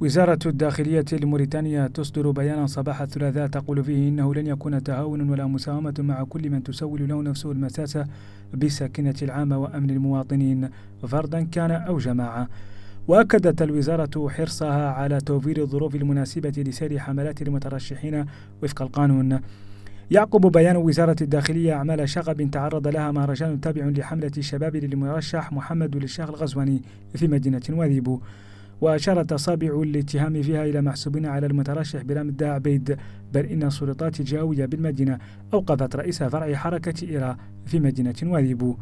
وزارة الداخلية لموريتانيا تصدر بيانا صباح الثلاثاء تقول فيه إنه لن يكون تهاون ولا مساومة مع كل من تسول له نفسه المساسة بسكنة العامة وأمن المواطنين فردا كان أو جماعة وأكدت الوزارة حرصها على توفير الظروف المناسبة لسير حملات المترشحين وفق القانون يعقب بيان وزارة الداخلية أعمال شغب تعرض لها مهرجان تابع لحملة الشباب للمرشح محمد للشاغ الغزواني في مدينة وذيبو وأشارت أصابع الاتهام فيها إلى محسوبين على المترشح برام الداع عبيد بل إن سلطات جاوية بالمدينة أوقفت رئيس فرع حركة إيرا في مدينة واليبو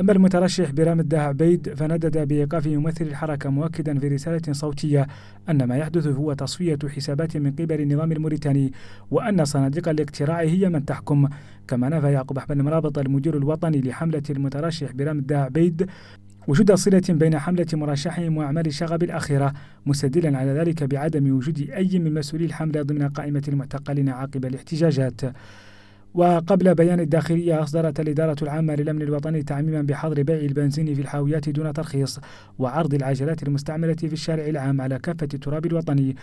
أما المترشح برام الداع عبيد فندد بإيقاف ممثل الحركة مؤكدا في رسالة صوتية أن ما يحدث هو تصفية حسابات من قبل النظام الموريتاني وأن صناديق الاقتراع هي من تحكم كما نفى يعقوب أحمد المرابط المدير الوطني لحملة المترشح برام الداع عبيد وجود صلة بين حملة مرشحهم وأعمال الشغب الأخيرة مستدلا على ذلك بعدم وجود أي من مسؤولي الحملة ضمن قائمة المعتقلين عقب الاحتجاجات وقبل بيان الداخلية أصدرت الإدارة العامة للأمن الوطني تعميما بحظر بيع البنزين في الحاويات دون ترخيص وعرض العجلات المستعملة في الشارع العام على كافة التراب الوطني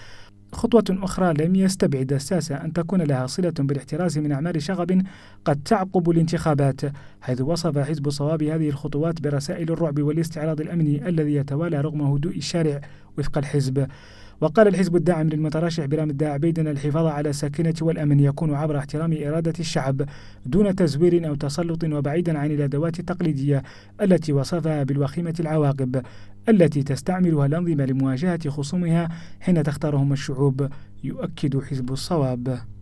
خطوة أخرى لم يستبعد الساسة أن تكون لها صلة بالاحتراز من أعمال شغب قد تعقب الانتخابات، حيث وصف حزب صواب هذه الخطوات برسائل الرعب والاستعراض الأمني الذي يتوالى رغم هدوء الشارع وفق الحزب. وقال الحزب الداعم للمترشح برام الداعبيد أن الحفاظ على السكينة والأمن يكون عبر احترام إرادة الشعب دون تزوير أو تسلط وبعيدا عن الأدوات التقليدية التي وصفها بالوخيمة العواقب التي تستعملها الأنظمة لمواجهة خصومها حين تختارهم الشعوب يؤكد حزب الصواب